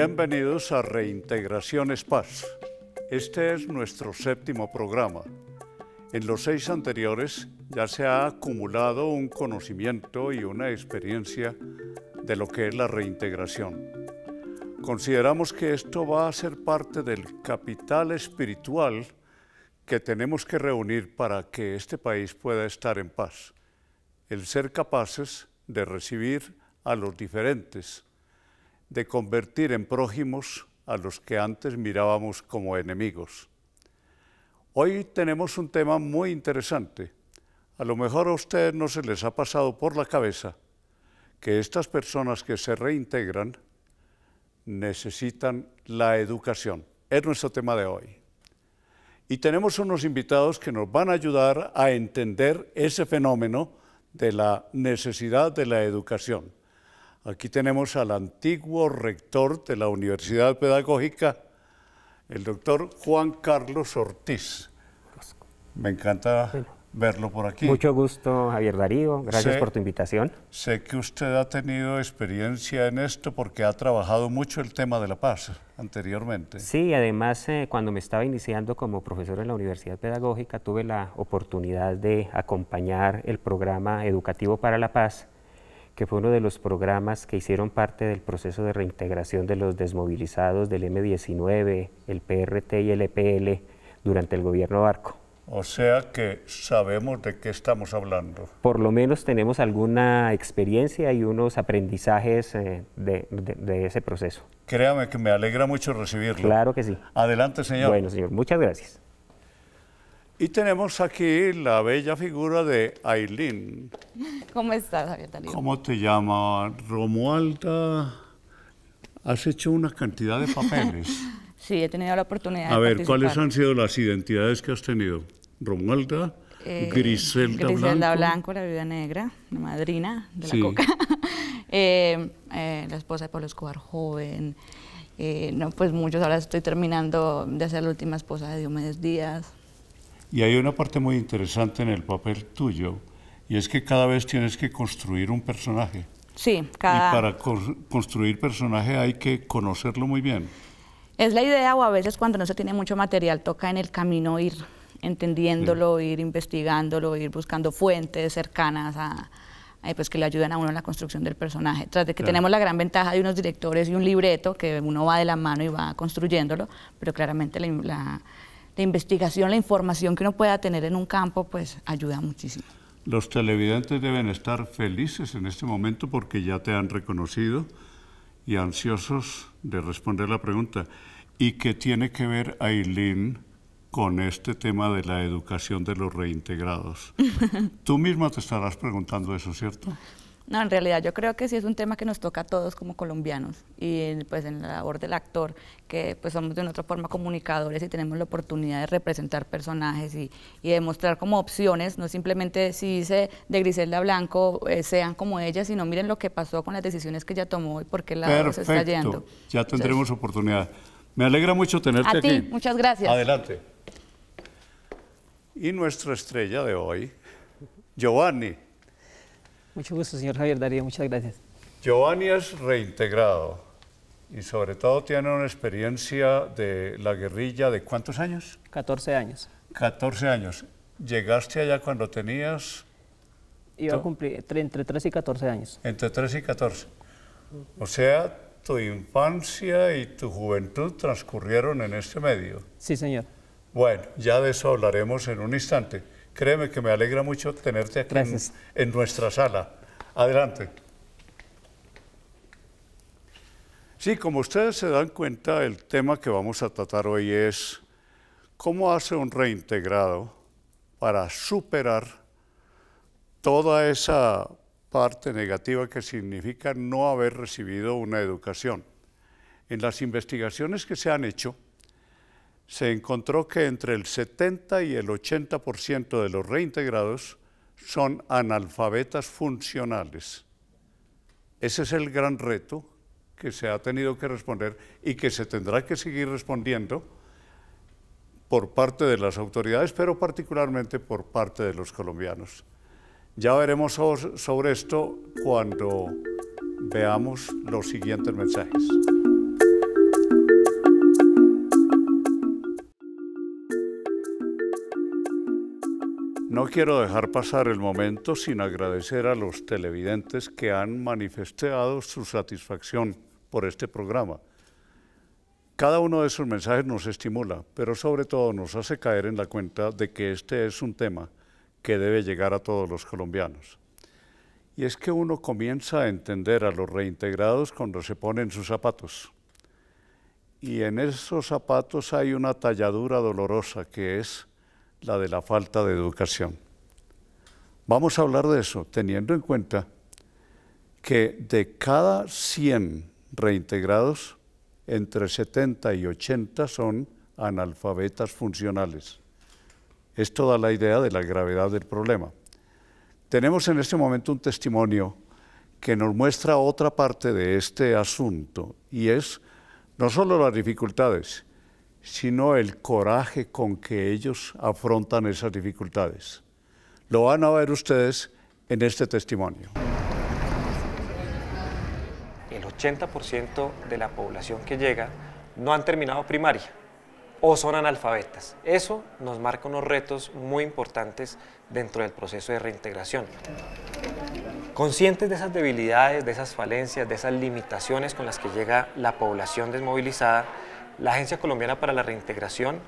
Bienvenidos a Reintegración Paz. Este es nuestro séptimo programa. En los seis anteriores ya se ha acumulado un conocimiento y una experiencia de lo que es la reintegración. Consideramos que esto va a ser parte del capital espiritual que tenemos que reunir para que este país pueda estar en paz. El ser capaces de recibir a los diferentes, de convertir en prójimos a los que antes mirábamos como enemigos. Hoy tenemos un tema muy interesante. A lo mejor a ustedes no se les ha pasado por la cabeza que estas personas que se reintegran necesitan la educación. Es nuestro tema de hoy. Y tenemos unos invitados que nos van a ayudar a entender ese fenómeno de la necesidad de la educación. Aquí tenemos al antiguo rector de la Universidad Pedagógica, el doctor Juan Carlos Ortiz. Me encanta verlo por aquí. Mucho gusto, Javier Darío. Gracias por tu invitación. Sé que usted ha tenido experiencia en esto porque ha trabajado mucho el tema de la paz anteriormente. Sí, además eh, cuando me estaba iniciando como profesor en la Universidad Pedagógica tuve la oportunidad de acompañar el programa educativo para la paz que fue uno de los programas que hicieron parte del proceso de reintegración de los desmovilizados del M-19, el PRT y el EPL durante el gobierno Barco. O sea que sabemos de qué estamos hablando. Por lo menos tenemos alguna experiencia y unos aprendizajes eh, de, de, ese proceso. Créame que me alegra mucho recibirlo. Claro que sí. Adelante, señor. Bueno, señor, muchas gracias. Y tenemos aquí la bella figura de Aileen. ¿Cómo estás, Javier ¿Cómo te llamas? Romualda, has hecho una cantidad de papeles. sí, he tenido la oportunidad A ver, ¿cuáles han sido las identidades que has tenido? Romualda, Griselda eh, Griselda, Griselda Blanco. la vida negra, la madrina de la coca. Eh, eh, la esposa de Pablo Escobar, joven. no, pues muchos, ahora estoy terminando de hacer la última esposa de Diomedes Díaz. Y hay una parte muy interesante en el papel tuyo, y es que cada vez tienes que construir un personaje. Sí, cada... Y para construir personaje hay que conocerlo muy bien. Es la idea o a veces cuando no se tiene mucho material toca en el camino ir entendiéndolo, ir investigándolo, ir buscando fuentes cercanas a, pues que le ayuden a uno en la construcción del personaje. Tras de que tenemos la gran ventaja de unos directores y un libreto que uno va de la mano y va construyéndolo, pero claramente la la investigación, la información que uno pueda tener en un campo, pues ayuda muchísimo. Los televidentes deben estar felices en este momento porque ya te han reconocido y ansiosos de responder la pregunta. ¿Y qué tiene que ver Aileen con este tema de la educación de los reintegrados? Tú misma te estarás preguntando eso, ¿cierto? No, en realidad yo creo que sí es un tema que nos toca a todos como colombianos y pues en la labor del actor, que pues somos de otra forma comunicadores y tenemos la oportunidad de representar personajes y, y de mostrar como opciones, no simplemente si dice de Griselda Blanco, eh, sean como ella, sino miren lo que pasó con las decisiones que ella tomó y por qué la se está yendo. Ya tendremos oportunidad. Me alegra mucho tenerte a ti, Muchas gracias. Adelante. Y nuestra estrella de hoy, Giovanni. Mucho gusto, señor Javier Darío. Muchas gracias. Giovanni es reintegrado y sobre todo tiene una experiencia de la guerrilla de cuántos años? 14 años. 14 años. ¿Llegaste allá cuando tenías...? Iba a cumplir entre 3 y 14 años. Entre 3 y 14. O sea, tu infancia y tu juventud transcurrieron en este medio. Sí, señor. Bueno, ya de eso hablaremos en un instante. Créeme que me alegra mucho tenerte aquí en, en nuestra sala. Adelante. Sí, como ustedes se dan cuenta, el tema que vamos a tratar hoy es cómo hace un reintegrado para superar toda esa parte negativa que significa no haber recibido una educación. En las investigaciones que se han hecho, se encontró que entre el 70 y el 80% de los reintegrados son analfabetas funcionales. Ese es el gran reto que se ha tenido que responder y que se tendrá que seguir respondiendo por parte de las autoridades, pero particularmente por parte de los colombianos. Ya veremos sobre esto cuando veamos los siguientes mensajes. No quiero dejar pasar el momento sin agradecer a los televidentes que han manifestado su satisfacción por este programa. Cada uno de sus mensajes nos estimula, pero sobre todo nos hace caer en la cuenta de que este es un tema que debe llegar a todos los colombianos. Y es que uno comienza a entender a los reintegrados cuando se ponen sus zapatos. Y en esos zapatos hay una talladura dolorosa que es la de la falta de educación. Vamos a hablar de eso, teniendo en cuenta que de cada 100 reintegrados, entre 70 y 80 son analfabetas funcionales. Esto da la idea de la gravedad del problema. Tenemos en este momento un testimonio que nos muestra otra parte de este asunto y es no solo las dificultades, sino el coraje con que ellos afrontan esas dificultades. Lo van a ver ustedes en este testimonio. El 80% de la población que llega no han terminado primaria o son analfabetas. Eso nos marca unos retos muy importantes dentro del proceso de reintegración. Conscientes de esas debilidades, de esas falencias, de esas limitaciones con las que llega la población desmovilizada, la Agencia Colombiana para la Reintegración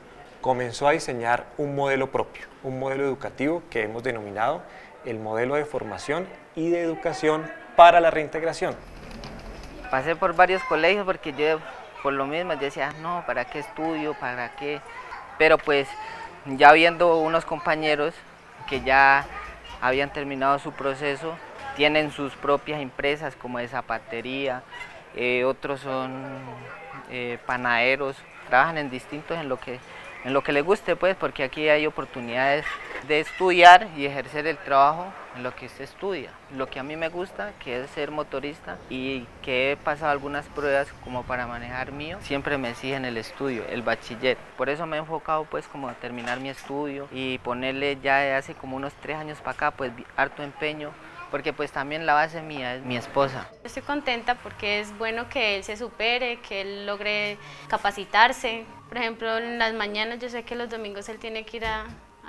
comenzó a diseñar un modelo propio, un modelo educativo que hemos denominado el modelo de formación y de educación para la reintegración. Pasé por varios colegios porque yo por lo mismo decía, no, ¿para qué estudio? ¿Para qué? Pero pues ya viendo unos compañeros que ya habían terminado su proceso, tienen sus propias empresas como de zapatería, eh, otros son eh, panaderos, trabajan en distintos en lo que en lo que les guste pues porque aquí hay oportunidades de estudiar y ejercer el trabajo en lo que se estudia. Lo que a mí me gusta, que es ser motorista y que he pasado algunas pruebas como para manejar mío, siempre me exigen el estudio, el bachiller. Por eso me he enfocado pues como a terminar mi estudio y ponerle ya hace como unos tres años para acá pues harto empeño porque pues también la base mía es mi esposa. Estoy contenta porque es bueno que él se supere, que él logre capacitarse. Por ejemplo, en las mañanas yo sé que los domingos él tiene que ir a,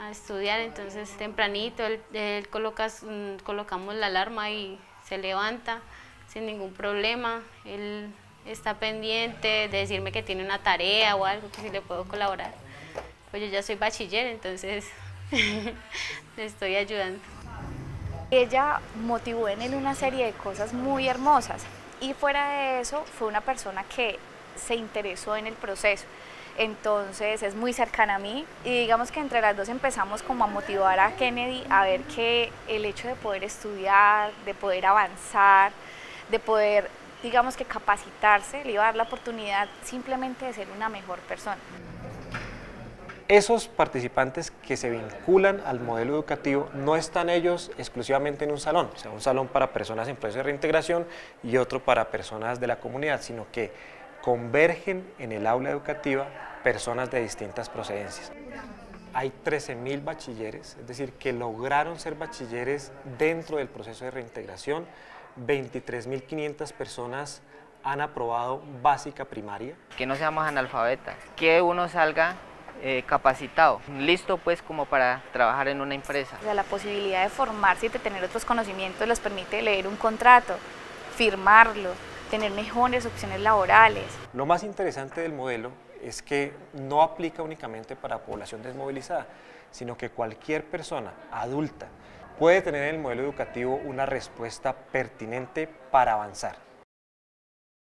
estudiar, entonces tempranito él, colocamos la alarma y se levanta sin ningún problema. Él está pendiente de decirme que tiene una tarea o algo, que si le puedo colaborar. Pues yo ya soy bachiller, entonces le estoy ayudando. Ella motivó en él una serie de cosas muy hermosas y fuera de eso fue una persona que se interesó en el proceso. Entonces es muy cercana a mí y digamos que entre las dos empezamos como a motivar a Kennedy a ver que el hecho de poder estudiar, de poder avanzar, de poder digamos que capacitarse, le iba a dar la oportunidad simplemente de ser una mejor persona esos participantes que se vinculan al modelo educativo no están ellos exclusivamente en un salón, o sea, un salón para personas en proceso de reintegración y otro para personas de la comunidad, sino que convergen en el aula educativa personas de distintas procedencias. Hay 13.000 bachilleres, es decir, que lograron ser bachilleres dentro del proceso de reintegración, 23.500 personas han aprobado básica primaria. Que no seamos analfabetas, que uno salga eh, capacitado, listo pues como para trabajar en una empresa. la posibilidad de formarse y de tener otros conocimientos les permite leer un contrato, firmarlo, tener mejores opciones laborales. Lo más interesante del modelo es que no aplica únicamente para población desmovilizada, sino que cualquier persona adulta puede tener en el modelo educativo una respuesta pertinente para avanzar.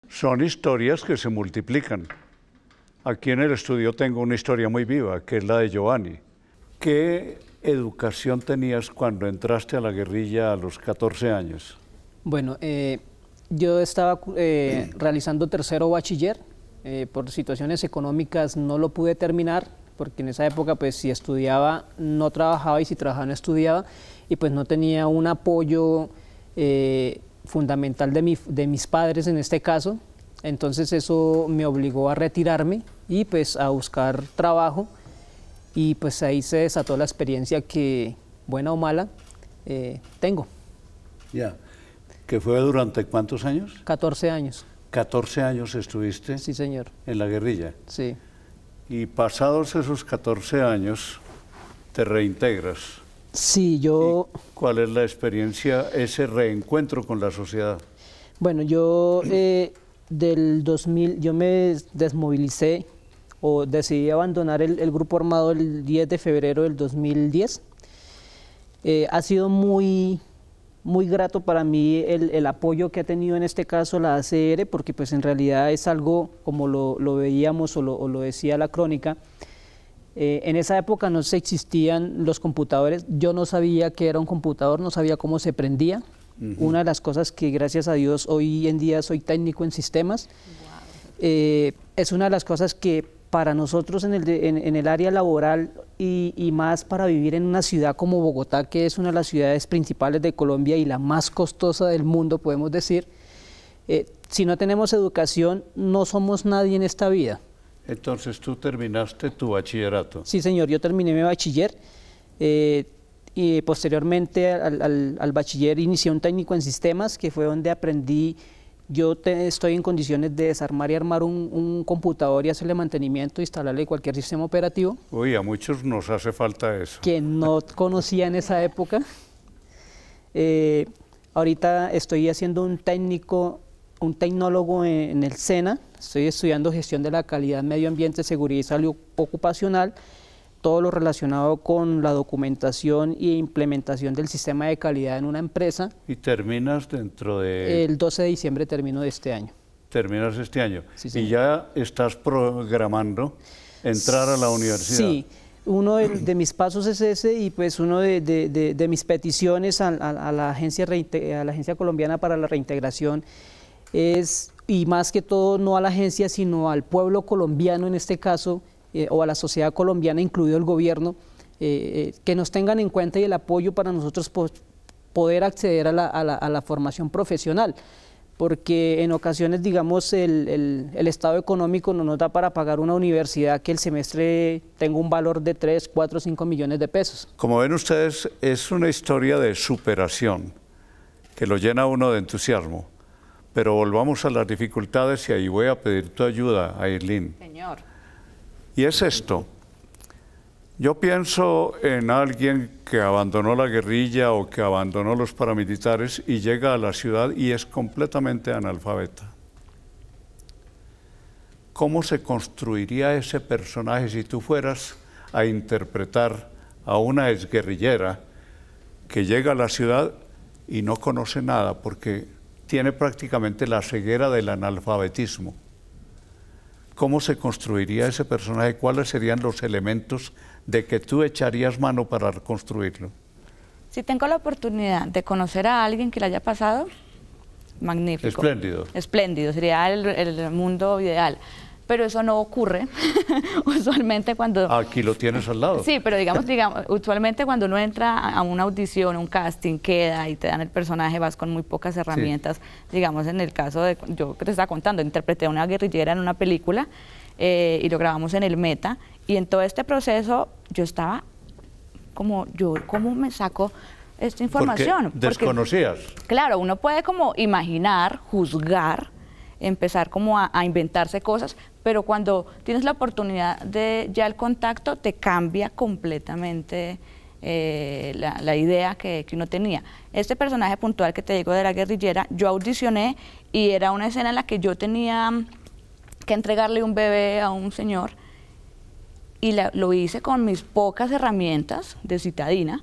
Son historias que se multiplican. Aquí en el estudio tengo una historia muy viva, que es la de Giovanni. ¿Qué educación tenías cuando entraste a la guerrilla a los 14 años? Bueno, eh, yo estaba eh, realizando tercero bachiller. Eh, por situaciones económicas no lo pude terminar, porque en esa época pues si estudiaba no trabajaba y si trabajaba no estudiaba, y pues no tenía un apoyo fundamental de, de mis padres en este caso. Entonces eso me obligó a retirarme y pues a buscar trabajo y pues ahí se desató la experiencia que, buena o mala, eh, tengo. Ya, ¿que fue durante cuántos años? 14 años. 14 años estuviste. Sí, señor. En la guerrilla. Sí. Y pasados esos 14 años, te reintegras. Sí, yo... ¿Cuál es la experiencia, ese reencuentro con la sociedad? Bueno, yo eh, del 2000, yo me desmovilicé o decidí abandonar el, grupo armado el 10 de febrero del 2010. Eh, ha sido muy, muy grato para mí el, el, apoyo que ha tenido en este caso la ACR, porque pues en realidad es algo, como lo, lo veíamos o lo, lo, decía la crónica, eh, en esa época no existían los computadores, yo no sabía qué era un computador, no sabía cómo se prendía. Una de las cosas que gracias a Dios hoy en día soy técnico en sistemas, eh, es una de las cosas que para nosotros en el, el área laboral y, más para vivir en una ciudad como Bogotá, que es una de las ciudades principales de Colombia y la más costosa del mundo, podemos decir, eh, si no tenemos educación, no somos nadie en esta vida. Entonces tú terminaste tu bachillerato. Sí, señor, yo terminé mi bachiller. Eh, y posteriormente al, al, al bachiller inicié un técnico en sistemas, que fue donde aprendí yo estoy en condiciones de desarmar y armar un, computador y hacerle mantenimiento, instalarle cualquier sistema operativo. Uy, a muchos nos hace falta eso. Que no conocía en esa época. Eh, ahorita estoy haciendo un técnico, un tecnólogo en, en el SENA. Estoy estudiando gestión de la calidad, medio ambiente, seguridad y salud ocupacional todo lo relacionado con la documentación e implementación del sistema de calidad en una empresa. ¿Y terminas dentro de...? El 12 de diciembre termino de este año. Terminas este año. ¿Y ya estás programando entrar a la universidad? Sí. Uno de, mis pasos es ese y pues uno de, mis peticiones a la agencia a la Agencia Colombiana para la Reintegración es, y más que todo, no a la agencia, sino al pueblo colombiano en este caso, eh, o a la sociedad colombiana, incluido el gobierno, eh, eh, que nos tengan en cuenta y el apoyo para nosotros poder acceder a la, formación profesional. Porque en ocasiones, digamos, el, estado económico no nos da para pagar una universidad que el semestre tenga un valor de 3, 4, 5 millones de pesos. Como ven ustedes, es una historia de superación que lo llena uno de entusiasmo. Pero volvamos a las dificultades y ahí voy a pedir tu ayuda, Ailín. Señor. Y es esto. Yo pienso en alguien que abandonó la guerrilla o que abandonó los paramilitares y llega a la ciudad y es completamente analfabeta. ¿Cómo se construiría ese personaje si tú fueras a interpretar a una exguerrillera que llega a la ciudad y no conoce nada porque tiene prácticamente la ceguera del analfabetismo? ¿Cómo se construiría ese personaje? ¿Cuáles serían los elementos de que tú echarías mano para reconstruirlo? Si tengo la oportunidad de conocer a alguien que le haya pasado, magnífico. Espléndido. Espléndido, sería el, el mundo ideal pero eso no ocurre usualmente cuando... Aquí lo tienes al lado. Sí, pero digamos, digamos, usualmente cuando uno entra a una audición, un casting, queda y te dan el personaje, vas con muy pocas herramientas. Digamos, en el caso de, yo que te estaba contando, interpreté a una guerrillera en una película eh, y lo grabamos en el Meta. Y en todo este proceso yo estaba como, yo, ¿cómo me saco esta información? Porque desconocías. claro, uno puede como imaginar, juzgar, empezar como a, inventarse cosas, pero cuando tienes la oportunidad de ya el contacto, te cambia completamente eh, la, idea que, uno tenía. Este personaje puntual que te digo de la guerrillera, yo audicioné y era una escena en la que yo tenía que entregarle un bebé a un señor y lo hice con mis pocas herramientas de citadina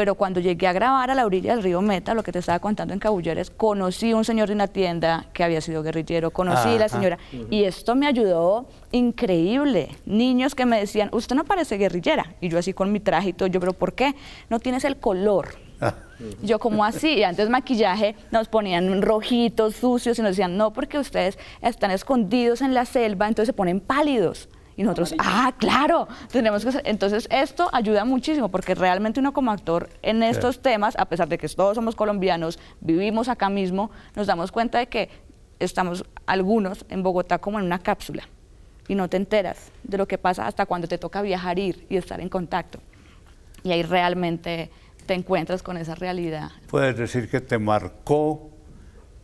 pero cuando llegué a grabar a la orilla del río Meta, lo que te estaba contando en Cabulleres, conocí a un señor de una tienda que había sido guerrillero, conocí a la señora, y esto me ayudó increíble. Niños que me decían, usted no parece guerrillera, y yo así con mi traje y todo, yo, pero ¿por qué? No tienes el color. Ah. Yo como así, antes maquillaje nos ponían rojitos, sucios y nos decían, no, porque ustedes están escondidos en la selva, entonces se ponen pálidos. Y nosotros, ah, claro, tenemos que Entonces, esto ayuda muchísimo porque realmente uno como actor en estos temas, a pesar de que todos somos colombianos, vivimos acá mismo, nos damos cuenta de que estamos algunos en Bogotá como en una cápsula y no te enteras de lo que pasa hasta cuando te toca viajar, ir y estar en contacto. Y ahí realmente te encuentras con esa realidad. Puedes decir que te marcó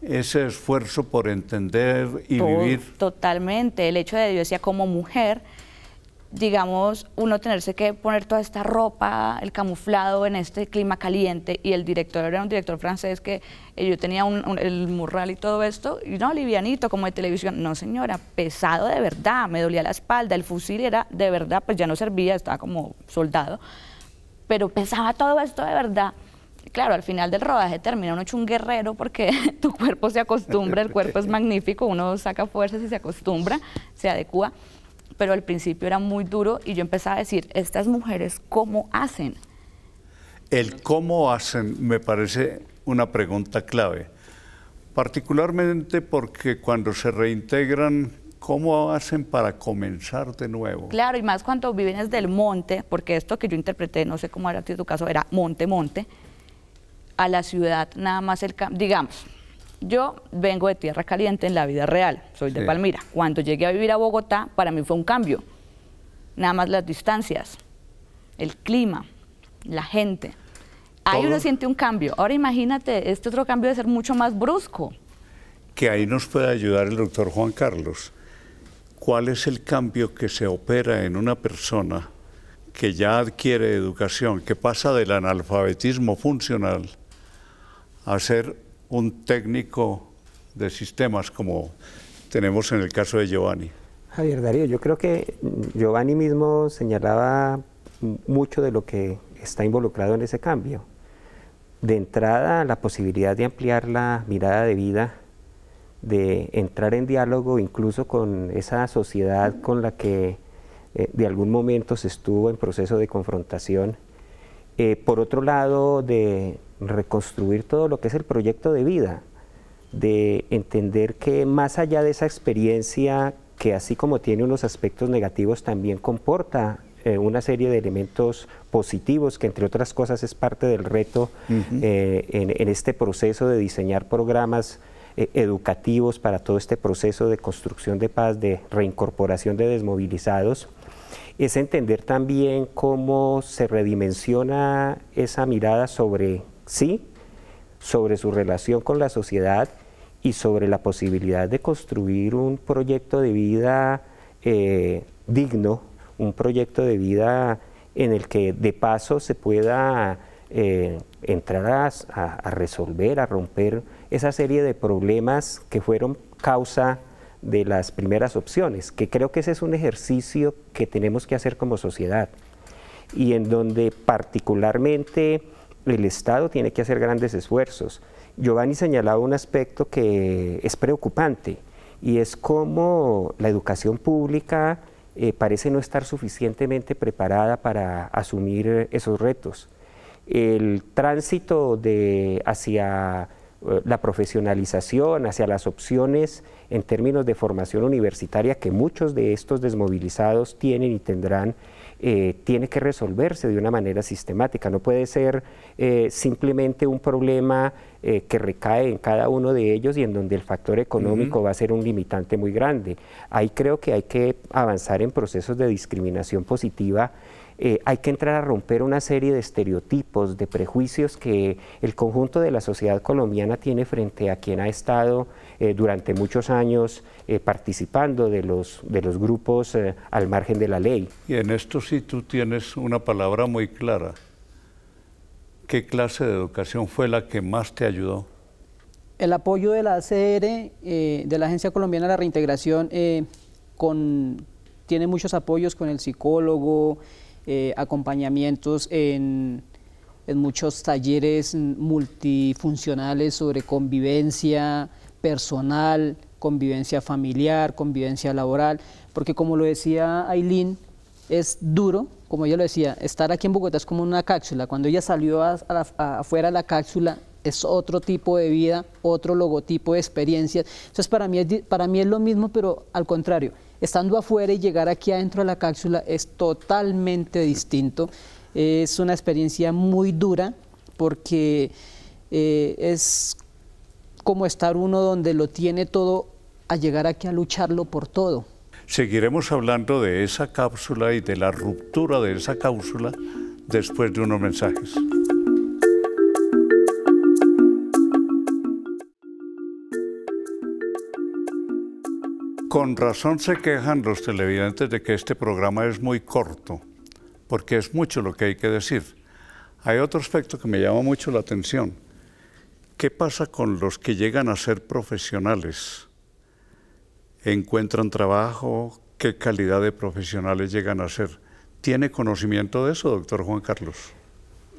ese esfuerzo por entender y vivir. Totalmente, el hecho de yo decía como mujer, digamos, uno tenerse que poner toda esta ropa, el camuflado en este clima caliente, y el director era un director francés que eh, yo tenía un, el murral y todo esto, y no, livianito, como de televisión, no señora, pesado de verdad, me dolía la espalda, el fusil era de verdad, pues ya no servía, estaba como soldado, pero pesaba todo esto de verdad, claro, al final del rodaje termina uno hecho un guerrero porque tu cuerpo se acostumbra, el cuerpo es magnífico, uno saca fuerzas y se acostumbra, se adecua, pero al principio era muy duro y yo empezaba a decir, estas mujeres, ¿cómo hacen? El cómo hacen me parece una pregunta clave, particularmente porque cuando se reintegran ¿Cómo hacen para comenzar de nuevo? Claro, y más cuando viven desde el monte, porque esto que yo interpreté, no sé cómo era tu caso, era monte, monte a la ciudad, nada más el digamos. Yo vengo de tierra caliente en la vida real, soy de Palmira. Cuando llegué a vivir a Bogotá, para mí fue un cambio. Nada más las distancias, el clima, la gente. Ahí uno siente un cambio. Ahora imagínate, este otro cambio de ser mucho más brusco. Que ahí nos puede ayudar el doctor Juan Carlos. ¿Cuál es el cambio que se opera en una persona que ya adquiere educación, que pasa del analfabetismo funcional a ser un técnico de sistemas como tenemos en el caso de Giovanni? Javier Darío, yo creo que Giovanni mismo señalaba mucho de lo que está involucrado en ese cambio. De entrada, la posibilidad de ampliar la mirada de vida, de entrar en diálogo incluso con esa sociedad con la que eh, de algún momento se estuvo en proceso de confrontación. Eh, por otro lado, de reconstruir todo lo que es el proyecto de vida, de entender que más allá de esa experiencia que así como tiene unos aspectos negativos también comporta eh, una serie de elementos positivos que entre otras cosas es parte del reto eh, en, este proceso de diseñar programas eh, educativos para todo este proceso de construcción de paz, de reincorporación de desmovilizados, es entender también cómo se redimensiona esa mirada sobre ¿sí? sobre su relación con la sociedad y sobre la posibilidad de construir un proyecto de vida eh, digno, un proyecto de vida en el que de paso se pueda eh, entrar a, a, resolver, a romper esa serie de problemas que fueron causa de las primeras opciones, que creo que ese es un ejercicio que tenemos que hacer como sociedad y en donde particularmente el Estado tiene que hacer grandes esfuerzos. Giovanni señalaba un aspecto que es preocupante y es cómo la educación pública eh, parece no estar suficientemente preparada para asumir esos retos. El tránsito de, hacia eh, la profesionalización, hacia las opciones en términos de formación universitaria que muchos de estos desmovilizados tienen y tendrán eh, tiene que resolverse de una manera sistemática. No puede ser eh, simplemente un problema eh, que recae en cada uno de ellos y en donde el factor económico va a ser un limitante muy grande. Ahí creo que hay que avanzar en procesos de discriminación positiva eh, hay que entrar a romper una serie de estereotipos, de prejuicios que el conjunto de la sociedad colombiana tiene frente a quien ha estado eh, durante muchos años eh, participando de los, de los grupos al margen de la ley. Y en esto sí tú tienes una palabra muy clara. ¿Qué clase de educación fue la que más te ayudó? El apoyo de la ACR, de la Agencia Colombiana de la Reintegración, con, tiene muchos apoyos con el psicólogo, eh, acompañamientos en, muchos talleres multifuncionales sobre convivencia personal, convivencia familiar, convivencia laboral, porque como lo decía Aileen, es duro, como ella lo decía, estar aquí en Bogotá es como una cápsula, cuando ella salió a, afuera de la cápsula es otro tipo de vida, otro logotipo de experiencias, entonces para mí para mí es lo mismo, pero al contrario, estando afuera y llegar aquí adentro a la cápsula es totalmente distinto. Es una experiencia muy dura porque eh, es como estar uno donde lo tiene todo a llegar aquí a lucharlo por todo. Seguiremos hablando de esa cápsula y de la ruptura de esa cápsula después de unos mensajes. Con razón se quejan los televidentes de que este programa es muy corto, porque es mucho lo que hay que decir. Hay otro aspecto que me llama mucho la atención. ¿Qué pasa con los que llegan a ser profesionales? ¿Encuentran trabajo? ¿Qué calidad de profesionales llegan a ser? ¿Tiene conocimiento de eso, doctor Juan Carlos?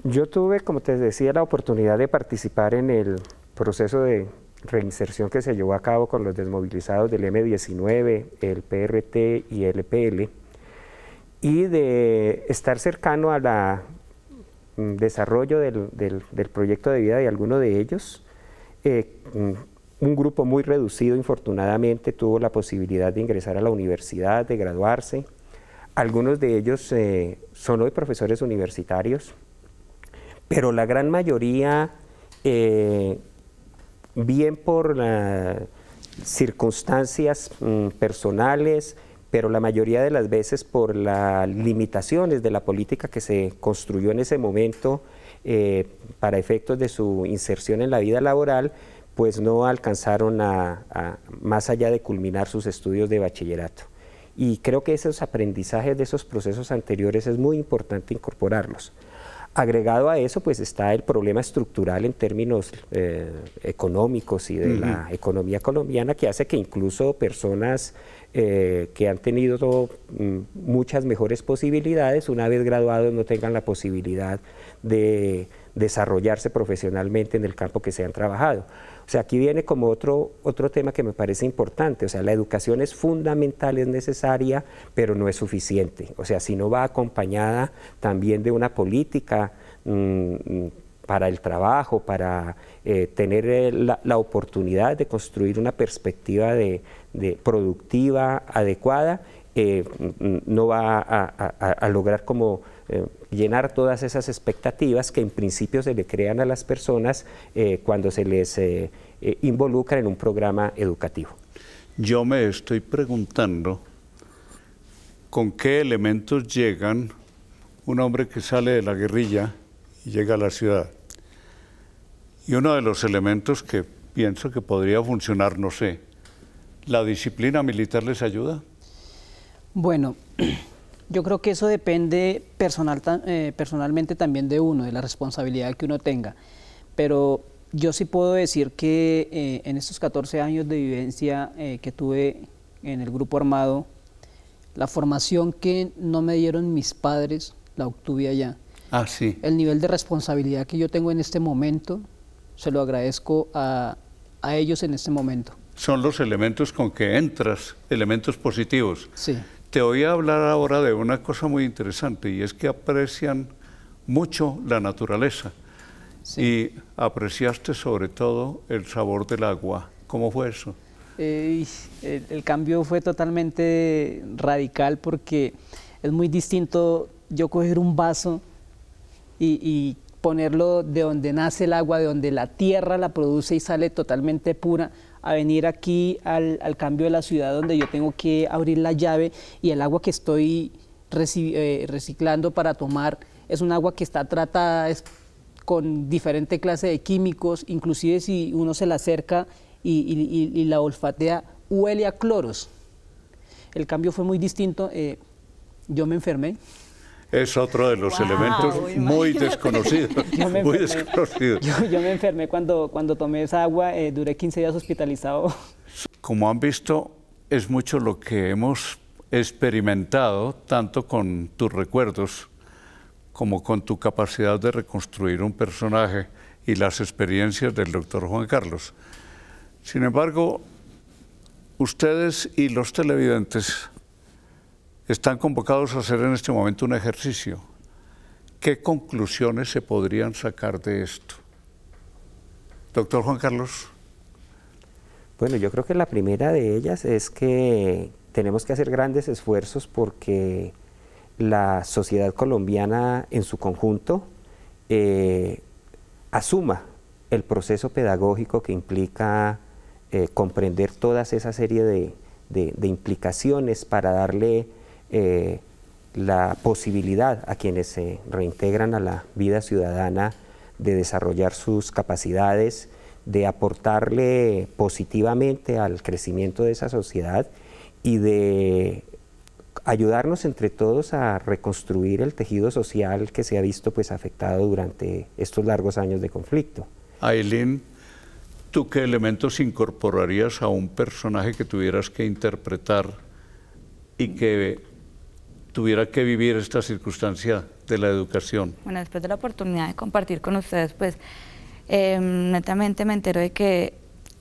Yo tuve, como te decía, la oportunidad de participar en el proceso de reinserción que se llevó a cabo con los desmovilizados del M19, el PRT y el EPL, y de estar cercano al mm, desarrollo del, proyecto de vida de alguno de ellos. Eh, mm, un grupo muy reducido, infortunadamente, tuvo la posibilidad de ingresar a la universidad, de graduarse. Algunos de ellos eh, son hoy profesores universitarios, pero la gran mayoría eh, bien por circunstancias mm, personales, pero la mayoría de las veces por las limitaciones de la política que se construyó en ese momento eh, para efectos de su inserción en la vida laboral, pues no alcanzaron a, más allá de culminar sus estudios de bachillerato. Y creo que esos aprendizajes de esos procesos anteriores es muy importante incorporarlos. Agregado a eso, pues está el problema estructural en términos eh, económicos y de la economía colombiana que hace que incluso personas eh, que han tenido mm, muchas mejores posibilidades, una vez graduados no tengan la posibilidad de desarrollarse profesionalmente en el campo que se han trabajado. O sea, aquí viene como otro, otro tema que me parece importante. O sea, la educación es fundamental, es necesaria, pero no es suficiente. O sea, si no va acompañada también de una política mm, mm, para el trabajo, para eh, tener eh, la, oportunidad de construir una perspectiva de, productiva adecuada, eh, mm, no va a lograr como eh, llenar todas esas expectativas que en principio se le crean a las personas eh, cuando se les eh, involucra en un programa educativo. Yo me estoy preguntando con qué elementos llegan un hombre que sale de la guerrilla y llega a la ciudad. Y uno de los elementos que pienso que podría funcionar, no sé, ¿la disciplina militar les ayuda? Bueno, Yo creo que eso depende personal, eh, personalmente también de uno, de la responsabilidad que uno tenga. Pero yo sí puedo decir que eh, en estos 14 años de vivencia eh, que tuve en el grupo armado, la formación que no me dieron mis padres la obtuve allá. Ah, sí. El nivel de responsabilidad que yo tengo en este momento, se lo agradezco a, a ellos en este momento. Son los elementos con que entras, elementos positivos. Sí. Te voy a hablar ahora de una cosa muy interesante y es que aprecian mucho la naturaleza y apreciaste sobre todo el sabor del agua. ¿Cómo fue eso? el, cambio fue totalmente radical porque es muy distinto yo coger un vaso y, y ponerlo de donde nace el agua, de donde la tierra la produce y sale totalmente pura, a venir aquí al, cambio de la ciudad donde yo tengo que abrir la llave y el agua que estoy eh, reciclando para tomar es un agua que está tratada es con diferente clase de químicos, inclusive si uno se la acerca y, la olfatea, huele a cloros. El cambio fue muy distinto. Eh, yo me enfermé, es otro de los elementos muy desconocidos, muy Yo, me enfermé cuando, cuando tomé esa agua, eh, duré 15 días hospitalizado. Como han visto, es mucho lo que hemos experimentado, tanto con tus recuerdos como con tu capacidad de reconstruir un personaje y las experiencias del doctor Juan Carlos. Sin embargo, ustedes y los televidentes están convocados a hacer en este momento un ejercicio. ¿Qué conclusiones se podrían sacar de esto? Doctor Juan Carlos. Bueno, yo creo que la primera de ellas es que tenemos que hacer grandes esfuerzos porque la sociedad colombiana en su conjunto eh, asuma el proceso pedagógico que implica eh, comprender toda esa serie de implicaciones para darle eh, la posibilidad a quienes se reintegran a la vida ciudadana de desarrollar sus capacidades, de aportarle positivamente al crecimiento de esa sociedad y de ayudarnos entre todos a reconstruir el tejido social que se ha visto pues afectado durante estos largos años de conflicto. Aileen, ¿tú qué elementos incorporarías a un personaje que tuvieras que interpretar y que tuviera que vivir esta circunstancia de la educación? Bueno, después de la oportunidad de compartir con ustedes, pues em, netamente me entero de que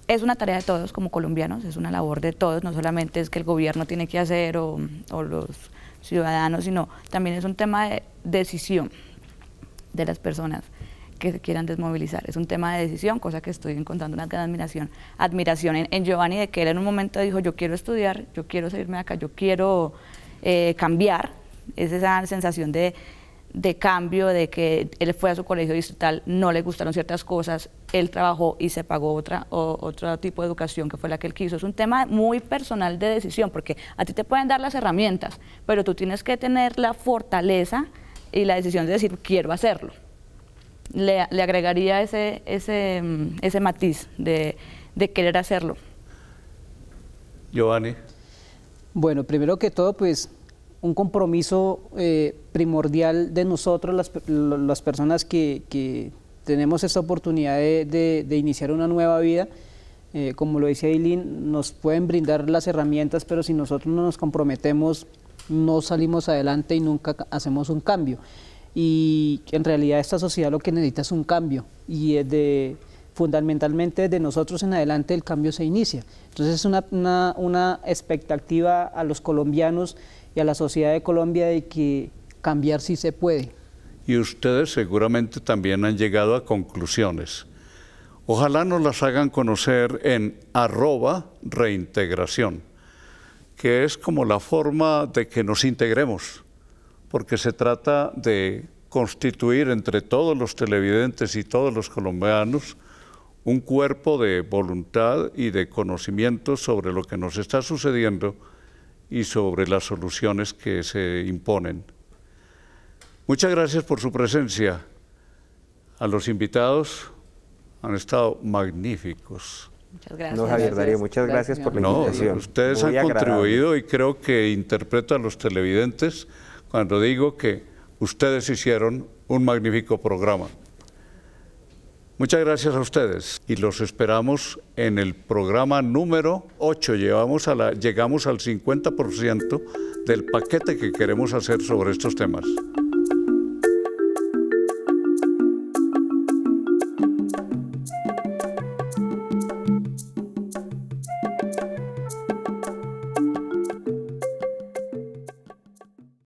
es una tarea de todos como colombianos, es una labor de todos, no solamente es que el gobierno tiene que hacer o, los ciudadanos, sino también es un tema de decisión de las personas que se quieran desmovilizar. Es un tema de decisión, cosa que estoy encontrando una gran admiración, admiración en, en Giovanni, de que él en un momento dijo, yo quiero estudiar, yo quiero seguirme acá, yo quiero eh, cambiar, es esa sensación de, de cambio, de que él fue a su colegio distrital, no le gustaron ciertas cosas, él trabajó y se pagó otra, o, otro tipo de educación que fue la que él quiso. Es un tema muy personal de decisión, porque a ti te pueden dar las herramientas, pero tú tienes que tener la fortaleza y la decisión de decir, quiero hacerlo. Le, le agregaría ese, ese, mm, ese matiz de, de querer hacerlo. Giovanni. Bueno, primero que todo, pues un compromiso eh, primordial de nosotros, las, las personas que, tenemos esta oportunidad de, iniciar una nueva vida. Eh, como lo dice Aileen, nos pueden brindar las herramientas, pero si nosotros no nos comprometemos, no salimos adelante y nunca hacemos un cambio. Y en realidad esta sociedad lo que necesita es un cambio y es de fundamentalmente de nosotros en adelante el cambio se inicia. Entonces es una, expectativa a los colombianos y a la sociedad de Colombia de que cambiar sí se puede. Y ustedes seguramente también han llegado a conclusiones. Ojalá nos las hagan conocer en arroba reintegración, que es como la forma de que nos integremos, porque se trata de constituir entre todos los televidentes y todos los colombianos un cuerpo de voluntad y de conocimiento sobre lo que nos está sucediendo y sobre las soluciones que se imponen. Muchas gracias por su presencia. A los invitados han estado magníficos. Muchas gracias. No, Javier muchas gracias, por la invitación. ustedes han contribuido y creo que interpreto a los televidentes cuando digo que ustedes hicieron un magnífico programa. Muchas gracias a ustedes y los esperamos en el programa número 8. Llevamos a la, llegamos al 50% del paquete que queremos hacer sobre estos temas.